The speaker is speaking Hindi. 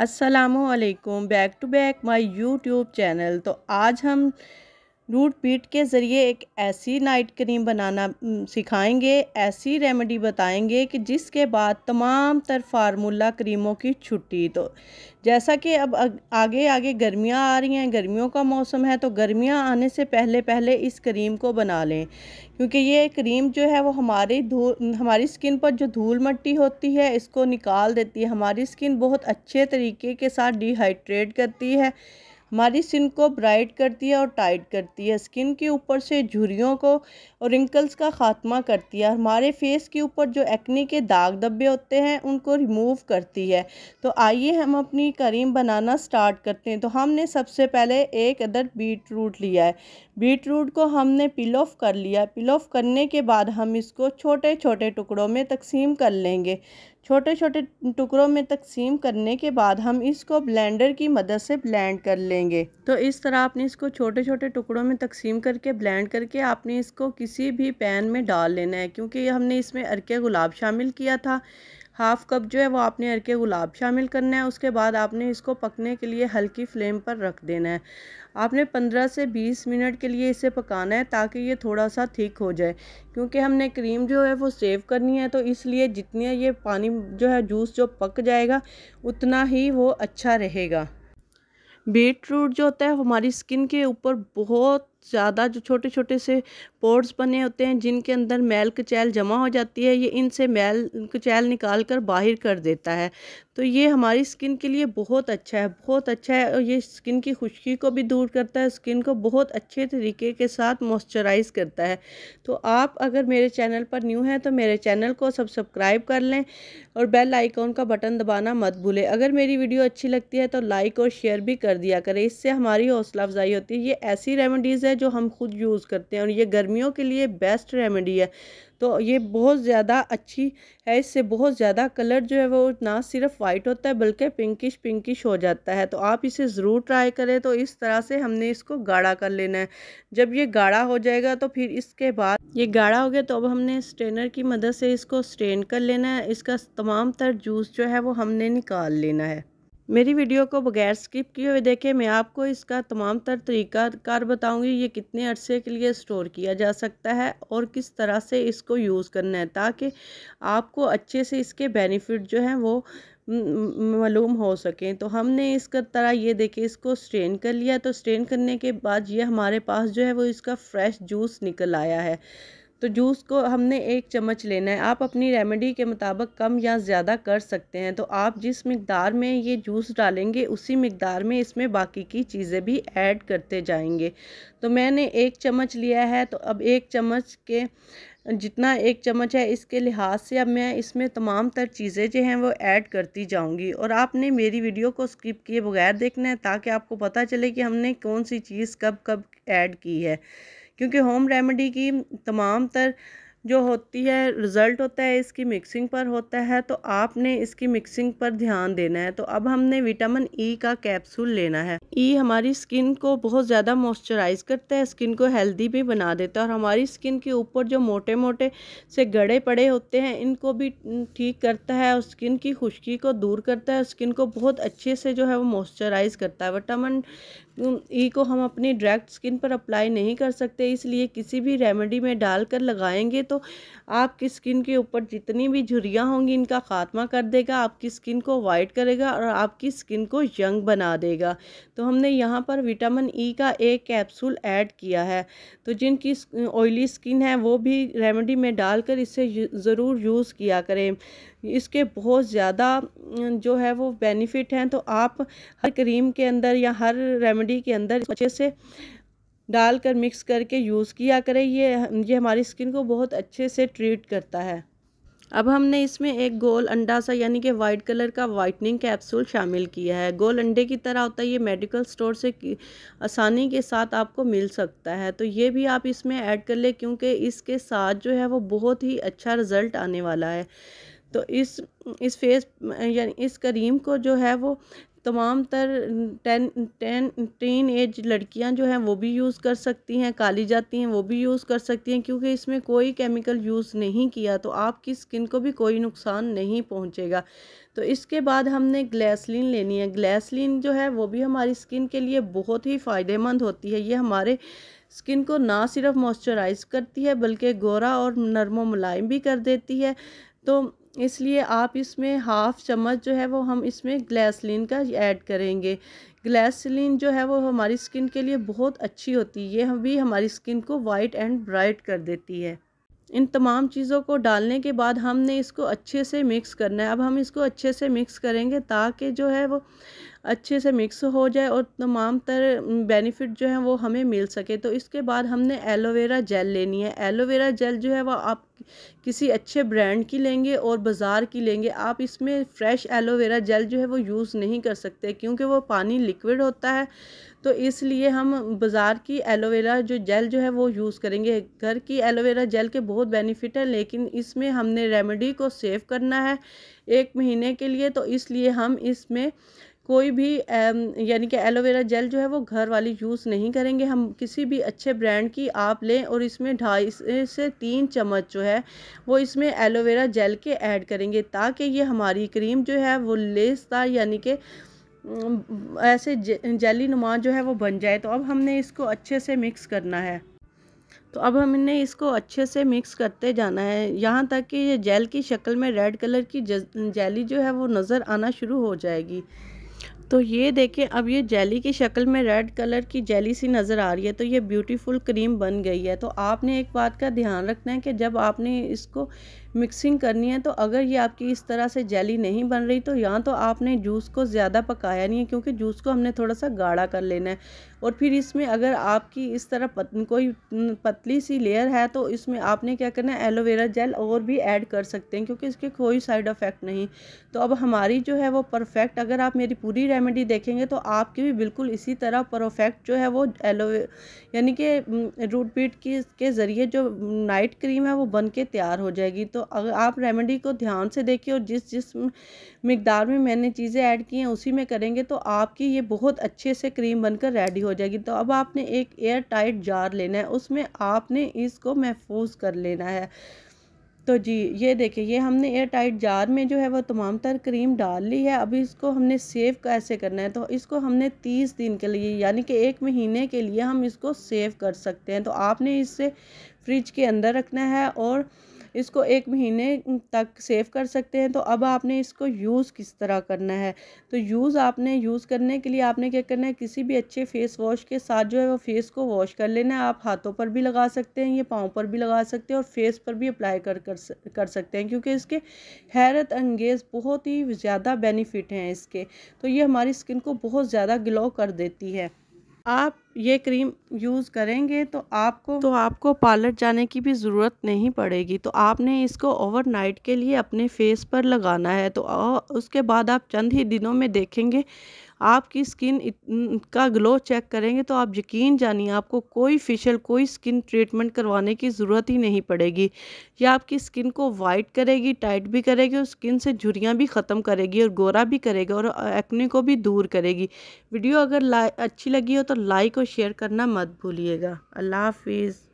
असलकुम back to back my YouTube channel तो आज हम रूट पीट के ज़रिए एक ऐसी नाइट क्रीम बनाना सिखाएंगे ऐसी रेमेडी बताएंगे कि जिसके बाद तमाम तर फार्मूला क्रीमों की छुट्टी दो जैसा कि अब आगे आगे गर्मियां आ रही हैं गर्मियों का मौसम है तो गर्मियां आने से पहले पहले इस क्रीम को बना लें क्योंकि ये क्रीम जो है वो हमारी धूल हमारी स्किन पर जो धूल मट्टी होती है इसको निकाल देती है हमारी स्किन बहुत अच्छे तरीके के साथ डिहाइड्रेट करती है हमारी स्किन को ब्राइट करती है और टाइट करती है स्किन के ऊपर से झुरियों को और रिंकल्स का ख़ात्मा करती है हमारे फेस के ऊपर जो एक्नी के दाग धब्बे होते हैं उनको रिमूव करती है तो आइए हम अपनी करीम बनाना स्टार्ट करते हैं तो हमने सबसे पहले एक अदर बीट रूट लिया है बीट रूट को हमने पिल ऑफ कर लिया पिल ऑफ करने के बाद हम इसको छोटे छोटे टुकड़ों में तकसीम कर लेंगे छोटे छोटे टुकड़ों में तकसीम करने के बाद हम इसको ब्लेंडर की मदद से ब्लेंड कर लेंगे तो इस तरह आपने इसको छोटे छोटे टुकड़ों में तकसीम करके ब्लेंड करके आपने इसको किसी भी पैन में डाल लेना है क्योंकि हमने इसमें अरके गुलाब शामिल किया था हाफ़ कप जो है वो आपने अरके गुलाब शामिल करना है उसके बाद आपने इसको पकने के लिए हल्की फ्लेम पर रख देना है आपने 15 से 20 मिनट के लिए इसे पकाना है ताकि ये थोड़ा सा थिक हो जाए क्योंकि हमने क्रीम जो है वो सेव करनी है तो इसलिए जितने ये पानी जो है जूस जो पक जाएगा उतना ही वो अच्छा रहेगा बीट रूट जो होता है हमारी स्किन के ऊपर बहुत ज़्यादा जो छोटे छोटे से पोर्ट्स बने होते हैं जिनके अंदर मैल कचैल जमा हो जाती है ये इनसे मैल कचैल निकाल कर बाहर कर देता है तो ये हमारी स्किन के लिए बहुत अच्छा है बहुत अच्छा है और ये स्किन की खुश्की को भी दूर करता है स्किन को बहुत अच्छे तरीके के साथ मॉइस्चराइज करता है तो आप अगर मेरे चैनल पर न्यू हैं तो मेरे चैनल को सब सब्सक्राइब कर लें और बेल आइकॉन का बटन दबाना मत भूलें अगर मेरी वीडियो अच्छी लगती है तो लाइक और शेयर भी कर दिया करें इससे हमारी हौसला अफजाई होती है ये ऐसी रेमेडीज़ है है जो हम खुद यूज़ करते हैं और ये गर्मियों के लिए बेस्ट रेमेडी है तो ये बहुत ज़्यादा अच्छी है इससे बहुत ज़्यादा कलर जो है वो ना सिर्फ वाइट होता है बल्कि पिंकिश पिंकिश हो जाता है तो आप इसे ज़रूर ट्राई करें तो इस तरह से हमने इसको गाढ़ा कर लेना है जब ये गाढ़ा हो जाएगा तो फिर इसके बाद ये गाढ़ा हो गया तो अब हमने स्ट्रेनर की मदद से इसको स्ट्रेन कर लेना है इसका तमाम तर जूस जो है वो हमने निकाल लेना है मेरी वीडियो को बगैर स्किप किए हुए देखें मैं आपको इसका तमाम तर तरीका कार बताऊँगी ये कितने अरसे के लिए स्टोर किया जा सकता है और किस तरह से इसको यूज़ करना है ताकि आपको अच्छे से इसके बेनिफिट जो हैं वो मालूम हो सकें तो हमने इसका तरह ये देखे इसको स्ट्रेन कर लिया तो स्ट्रेन करने के बाद ये हमारे पास जो है वो इसका फ्रेश जूस निकल आया है तो जूस को हमने एक चम्मच लेना है आप अपनी रेमेडी के मुताबिक कम या ज़्यादा कर सकते हैं तो आप जिस मकदार में ये जूस डालेंगे उसी मकदार में इसमें बाकी की चीज़ें भी ऐड करते जाएंगे तो मैंने एक चम्मच लिया है तो अब एक चम्मच के जितना एक चम्मच है इसके लिहाज से अब मैं इसमें तमाम तर चीज़ें जो हैं वो ऐड करती जाऊंगी और आपने मेरी वीडियो को स्किप किए बगैर देखना है ताकि आपको पता चले कि हमने कौन सी चीज़ कब कब ऐड की है क्योंकि होम रेमेडी की तमाम तर जो होती है रिज़ल्ट होता है इसकी मिक्सिंग पर होता है तो आपने इसकी मिक्सिंग पर ध्यान देना है तो अब हमने विटामिन ई e का कैप्सूल लेना है ई e हमारी स्किन को बहुत ज़्यादा मॉइस्चराइज करता है स्किन को हेल्दी भी बना देता है और हमारी स्किन के ऊपर जो मोटे मोटे से गड़े पड़े होते हैं इनको भी ठीक करता है और स्किन की खुश्की को दूर करता है स्किन को बहुत अच्छे से जो है वो मॉइस्चराइज करता है विटामिन ई e को हम अपनी डायरेक्ट स्किन पर अप्लाई नहीं कर सकते इसलिए किसी भी रेमेडी में डालकर लगाएंगे तो आपकी स्किन के ऊपर जितनी भी झुरियाँ होंगी इनका ख़ात्मा कर देगा आपकी स्किन को वाइट करेगा और आपकी स्किन को यंग बना देगा तो हमने यहाँ पर विटामिन ई e का एक कैप्सूल ऐड किया है तो जिनकी ऑयली स्किन है वो भी रेमेडी में डालकर इसे ज़रूर यूज़ किया करें इसके बहुत ज़्यादा जो है वो बेनिफिट हैं तो आप हर क्रीम के अंदर या हर रेमेडी के अंदर अच्छे से डालकर मिक्स करके यूज़ किया करें ये ये हमारी स्किन को बहुत अच्छे से ट्रीट करता है अब हमने इसमें एक गोल अंडा सा यानी कि वाइट कलर का वाइटनिंग कैप्सूल शामिल किया है गोल अंडे की तरह होता है ये मेडिकल स्टोर से आसानी के साथ आपको मिल सकता है तो ये भी आप इसमें ऐड कर लें क्योंकि इसके साथ जो है वो बहुत ही अच्छा रिज़ल्ट आने वाला है तो इस इस फेस यानी इस करीम को जो है वो तमाम तर टेन टेन टीन एज लड़कियाँ जो हैं वो भी यूज़ कर सकती हैं काली जाती हैं वो भी यूज़ कर सकती हैं क्योंकि इसमें कोई केमिकल यूज़ नहीं किया तो आपकी स्किन को भी कोई नुकसान नहीं पहुँचेगा तो इसके बाद हमने ग्लैसलिन लेनी है ग्लैसलिन जो है वो भी हमारी स्किन के लिए बहुत ही फ़ायदेमंद होती है ये हमारे स्किन को ना सिर्फ मॉइस्चराइज़ करती है बल्कि गोरा और नरम मुलायम भी कर देती है तो इसलिए आप इसमें हाफ़ चम्मच जो है वो हम इसमें ग्लैसलिन का ऐड करेंगे ग्लैसलिन जो है वो हमारी स्किन के लिए बहुत अच्छी होती है ये भी हमारी स्किन को वाइट एंड ब्राइट कर देती है इन तमाम चीज़ों को डालने के बाद हमने इसको अच्छे से मिक्स करना है अब हम इसको अच्छे से मिक्स करेंगे ताकि जो है वो अच्छे से मिक्स हो जाए और तमाम तर बेनिफिट जो है वो हमें मिल सके तो इसके बाद हमने एलोवेरा जेल लेनी है एलोवेरा जेल जो है वह आप किसी अच्छे ब्रांड की लेंगे और बाज़ार की लेंगे आप इसमें फ़्रेश एलोवेरा जेल जो है वो यूज़ नहीं कर सकते क्योंकि वो पानी लिक्विड होता है तो इसलिए हम बाज़ार की एलोवेरा जो जेल जो है वो यूज़ करेंगे घर की एलोवेरा जेल के बहुत बेनिफिट हैं लेकिन इसमें हमने रेमेडी को सेव करना है एक महीने के लिए तो इसलिए हम इसमें कोई भी यानी कि एलोवेरा जेल जो है वो घर वाली यूज़ नहीं करेंगे हम किसी भी अच्छे ब्रांड की आप लें और इसमें ढाई से तीन चम्मच जो है वो इसमें एलोवेरा जेल के ऐड करेंगे ताकि ये हमारी क्रीम जो है वो लेसदार यानी कि ऐसे जेली नुमा जो है वो बन जाए तो अब हमने इसको अच्छे से मिक्स करना है तो अब हमने इसको अच्छे से मिक्स करते जाना है यहाँ तक कि ये जेल की शक्ल में रेड कलर की जेली जो है वो नज़र आना शुरू हो जाएगी तो ये देखें अब ये जेली की शक्ल में रेड कलर की जेली सी नज़र आ रही है तो ये ब्यूटीफुल क्रीम बन गई है तो आपने एक बात का ध्यान रखना है कि जब आपने इसको मिक्सिंग करनी है तो अगर ये आपकी इस तरह से जेली नहीं बन रही तो यहाँ तो आपने जूस को ज़्यादा पकाया नहीं है क्योंकि जूस को हमने थोड़ा सा गाढ़ा कर लेना है और फिर इसमें अगर आपकी इस तरह पत, कोई पतली सी लेयर है तो इसमें आपने क्या करना है एलोवेरा जेल और भी ऐड कर सकते हैं क्योंकि इसके कोई साइड इफ़ेक्ट नहीं तो अब हमारी जो है वो परफेक्ट अगर आप मेरी पूरी रेमेडी देखेंगे तो आपकी भी बिल्कुल इसी तरह परफेक्ट जो है वो एलोवे यानी कि रूट बीट की के ज़रिए जो नाइट क्रीम है वो बन के तैयार हो जाएगी तो अगर आप रेमेडी को ध्यान से देखिए और जिस जिस मकदार में मैंने चीज़ें ऐड की हैं उसी में करेंगे तो आपकी ये बहुत अच्छे से क्रीम बनकर रेडी हो जाएगी तो अब आपने एक एयर टाइट जार लेना है उसमें आपने इसको महफूज कर लेना है तो जी ये देखिए ये हमने एयर टाइट जार में जो है वो तमाम तर क्रीम डाल ली है अभी इसको हमने सेव कैसे करना है तो इसको हमने तीस दिन के लिए यानी कि एक महीने के लिए हम इसको सेव कर सकते हैं तो आपने इसे फ्रिज के अंदर रखना है और इसको एक महीने तक सेव कर सकते हैं तो अब आपने इसको यूज़ किस तरह करना है तो यूज़ आपने यूज़ करने के लिए आपने क्या करना है किसी भी अच्छे फेस वॉश के साथ जो है वो फेस को वॉश कर लेना है आप हाथों पर भी लगा सकते हैं ये पाँव पर भी लगा सकते हैं और फेस पर भी अप्लाई कर कर, कर सकते हैं क्योंकि इसके हैरत अंगेज़ बहुत ही ज़्यादा बेनिफिट हैं इसके तो ये हमारी स्किन को बहुत ज़्यादा ग्लो कर देती है आप ये क्रीम यूज़ करेंगे तो आपको तो आपको पार्लर जाने की भी ज़रूरत नहीं पड़ेगी तो आपने इसको ओवरनाइट के लिए अपने फेस पर लगाना है तो उसके बाद आप चंद ही दिनों में देखेंगे आपकी स्किन का ग्लो चेक करेंगे तो आप यकीन जानिए आपको कोई फेशियल कोई स्किन ट्रीटमेंट करवाने की ज़रूरत ही नहीं पड़ेगी यह आपकी स्किन को वाइट करेगी टाइट भी करेगी और स्किन से झुरियाँ भी ख़त्म करेगी और गोरा भी करेगी और एक्ने को भी दूर करेगी वीडियो अगर अच्छी लगी हो तो लाइक और शेयर करना मत भूलिएगा अल्लाह हाफिज़